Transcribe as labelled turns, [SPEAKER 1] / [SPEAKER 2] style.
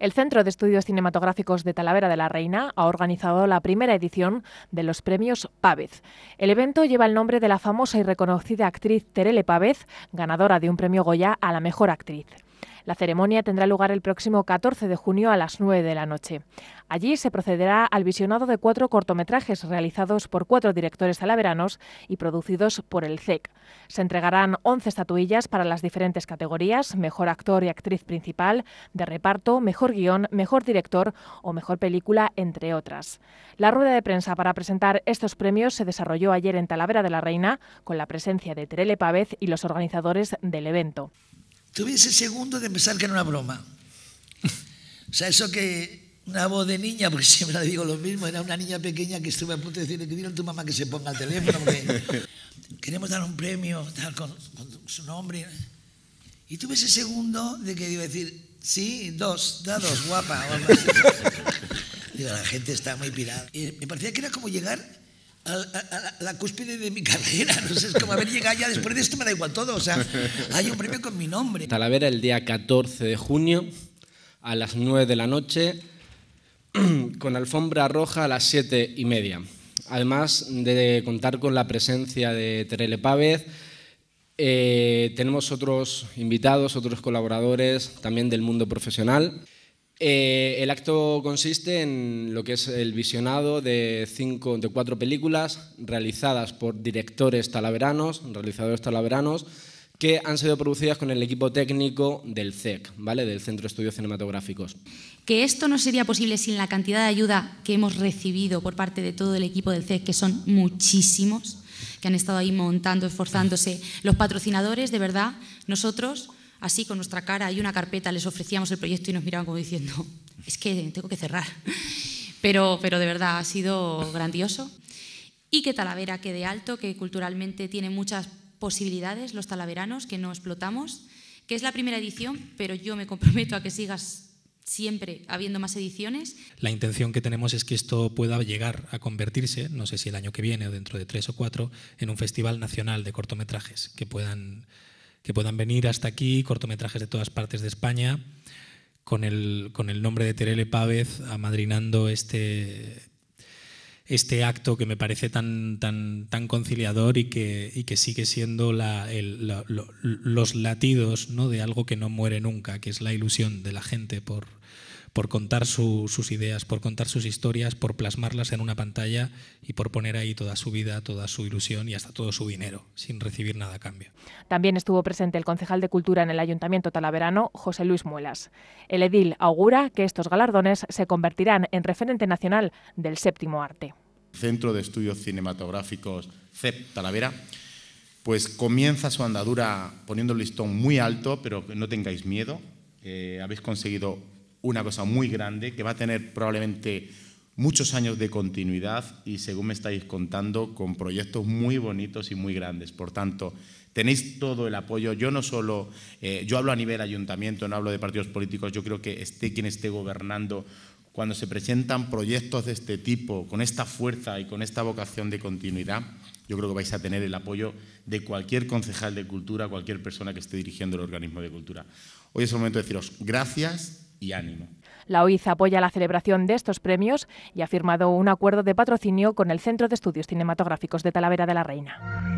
[SPEAKER 1] El Centro de Estudios Cinematográficos de Talavera de la Reina ha organizado la primera edición de los premios Pávez. El evento lleva el nombre de la famosa y reconocida actriz Terele Pávez, ganadora de un premio Goya a la mejor actriz. La ceremonia tendrá lugar el próximo 14 de junio a las 9 de la noche. Allí se procederá al visionado de cuatro cortometrajes realizados por cuatro directores talaveranos y producidos por el CEC. E se entregarán 11 estatuillas para las diferentes categorías, mejor actor y actriz principal, de reparto, mejor guión, mejor director o mejor película, entre otras. La rueda de prensa para presentar estos premios se desarrolló ayer en Talavera de la Reina, con la presencia de Terele Pávez y los organizadores del evento
[SPEAKER 2] ese segundo de pensar que era una broma. O sea, eso que una voz de niña, porque siempre le digo lo mismo, era una niña pequeña que estuve a punto de decirle que a tu mamá que se ponga al teléfono, queremos dar un premio tal, con, su nombre. Y tuve ese segundo de que iba a decir, sí, dos, da dos, guapa. Digo, la gente está muy pirada. Y me parecía que era como llegar a la, cúspide de mi carrera. No sé, es como haber llegado ya después de esto, me da igual todo. O sea, hay un premio con mi nombre.
[SPEAKER 3] Talavera, el día 14 de junio, a las 9 de la noche, con alfombra roja a las 7 y media. Además de contar con la presencia de Terele Pávez, eh, tenemos otros invitados, otros colaboradores también del mundo profesional. Eh, el acto consiste en lo que es el visionado de, cinco, de cuatro películas realizadas por directores talaveranos, realizadores talaveranos, que han sido producidas con el equipo técnico del CEC, e ¿vale? del Centro de Estudios Cinematográficos.
[SPEAKER 4] Que esto no sería posible sin la cantidad de ayuda que hemos recibido por parte de todo el equipo del CEC, e que son muchísimos, que han estado ahí montando, esforzándose. Los patrocinadores, de verdad, nosotros así con nuestra cara y una carpeta, les ofrecíamos el proyecto y nos miraban como diciendo, es que tengo que cerrar. Pero, pero de verdad ha sido grandioso. Y que Talavera quede alto, que culturalmente tiene muchas posibilidades los talaveranos que no explotamos, que es la primera edición, pero yo me comprometo a que sigas siempre habiendo más ediciones.
[SPEAKER 5] La intención que tenemos es que esto pueda llegar a convertirse, no sé si el año que viene o dentro de tres o cuatro, en un festival nacional de cortometrajes que puedan que puedan venir hasta aquí, cortometrajes de todas partes de España, con el, con el nombre de Terele Pávez amadrinando este, este acto que me parece tan, tan, tan conciliador y que, que sigue siendo los latidos ¿no? de algo que no muere nunca, que es la ilusión de la gente por, por contar sus ideas, por contar sus historias, por plasmarlas en una pantalla y por poner ahí toda su vida, toda su ilusión y hasta todo su dinero, sin recibir nada a cambio.
[SPEAKER 1] También estuvo presente el concejal de Cultura en el Ayuntamiento Talaverano, José Luis Muelas. El edil augura que estos galardones se convertirán en referente nacional del séptimo arte.
[SPEAKER 6] Centro de Estudios Cinematográficos CEP Talavera, pues comienza su andadura poniendo el listón muy alto, pero no tengáis miedo. Eh, habéis conseguido una cosa muy grande que va a tener probablemente muchos años de continuidad y según me estáis contando, con proyectos muy bonitos y muy grandes. Por tanto, tenéis todo el apoyo. Yo no solo, eh, yo hablo a nivel ayuntamiento, no hablo de partidos políticos, yo creo que esté quien esté gobernando, cuando se presentan proyectos de este tipo, con esta fuerza y con esta vocación de continuidad, yo creo que vais a tener el apoyo de cualquier concejal de cultura, cualquier persona que esté dirigiendo el organismo de cultura. Hoy es el momento de deciros gracias, ánimo.
[SPEAKER 1] La OIZ apoya la celebración de estos premios y ha firmado un acuerdo de patrocinio con el Centro de Estudios Cinematográficos de Talavera de la Reina.